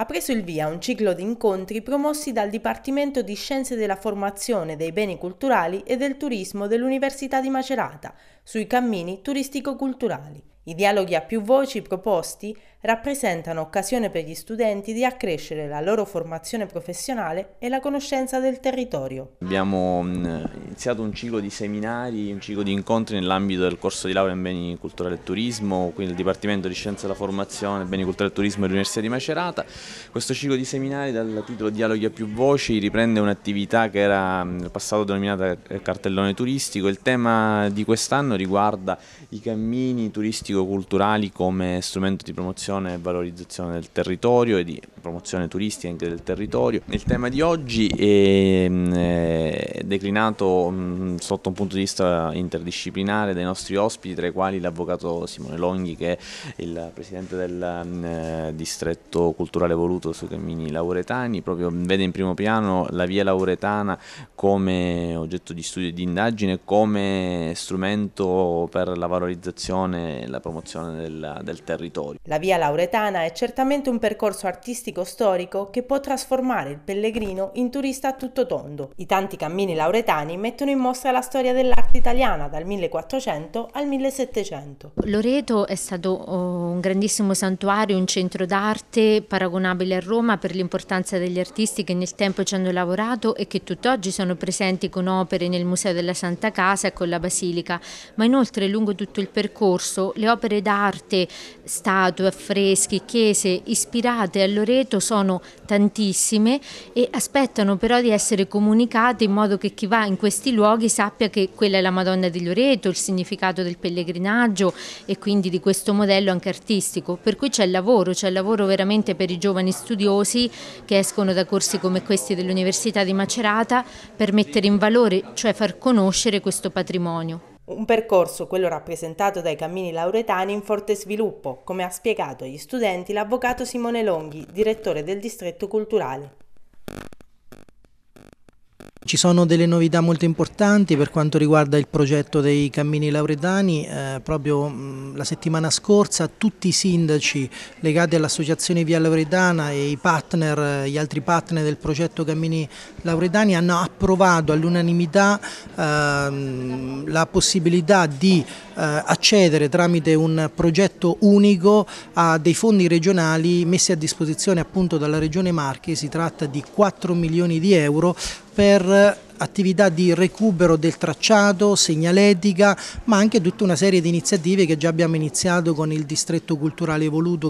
ha preso il via un ciclo di incontri promossi dal Dipartimento di Scienze della Formazione dei Beni Culturali e del Turismo dell'Università di Macerata sui cammini turistico-culturali. I dialoghi a più voci proposti rappresentano occasione per gli studenti di accrescere la loro formazione professionale e la conoscenza del territorio. Abbiamo mm, iniziato un ciclo di seminari, un ciclo di incontri nell'ambito del corso di laurea in beni culturali e turismo, quindi il Dipartimento di Scienze della Formazione, Beni Culturali e Turismo dell'Università di Macerata. Questo ciclo di seminari dal titolo Dialoghi a più voci riprende un'attività che era mm, nel passato denominata eh, cartellone turistico. Il tema di quest'anno riguarda i cammini turistico turistico-culturali come strumento di promozione e valorizzazione del territorio e di promozione turistica anche del territorio. Il tema di oggi è mm, declinato mm, sotto un punto di vista interdisciplinare dai nostri ospiti, tra i quali l'avvocato Simone Longhi che è il presidente del mm, eh, distretto culturale voluto sui cammini lauretani, proprio vede in primo piano la via lauretana come oggetto di studio e di indagine, come strumento per la valorizzazione e la promozione del, del territorio. La via lauretana è certamente un percorso artistico storico che può trasformare il pellegrino in turista a tutto tondo. I tanti cammini lauretani mettono in mostra la storia dell'arte italiana dal 1400 al 1700. Loreto è stato oh, un grandissimo santuario, un centro d'arte paragonabile a Roma per l'importanza degli artisti che nel tempo ci hanno lavorato e che tutt'oggi sono presenti con opere nel Museo della Santa Casa e con la Basilica, ma inoltre lungo tutto il percorso le opere d'arte, statue, affreschi, chiese ispirate a Loreto Rovereto sono tantissime e aspettano però di essere comunicate in modo che chi va in questi luoghi sappia che quella è la Madonna di Loreto, il significato del pellegrinaggio e quindi di questo modello anche artistico. Per cui c'è lavoro, c'è lavoro veramente per i giovani studiosi che escono da corsi come questi dell'Università di Macerata per mettere in valore, cioè far conoscere questo patrimonio. Un percorso, quello rappresentato dai cammini lauretani, in forte sviluppo, come ha spiegato agli studenti l'avvocato Simone Longhi, direttore del distretto culturale. Ci sono delle novità molto importanti per quanto riguarda il progetto dei cammini lauretani. eh, proprio mh, mm, la settimana scorsa tutti i sindaci legati all'associazione Via Lauretana e i partner, eh, gli altri partner del progetto Cammini Lauretani hanno approvato all'unanimità eh, la possibilità di eh, accedere tramite un progetto unico a dei fondi regionali messi a disposizione appunto dalla Regione Marche, si tratta di 4 milioni di euro per attività di recupero del tracciato, segnaletica, ma anche tutta una serie di iniziative che già abbiamo iniziato con il distretto culturale evoluto.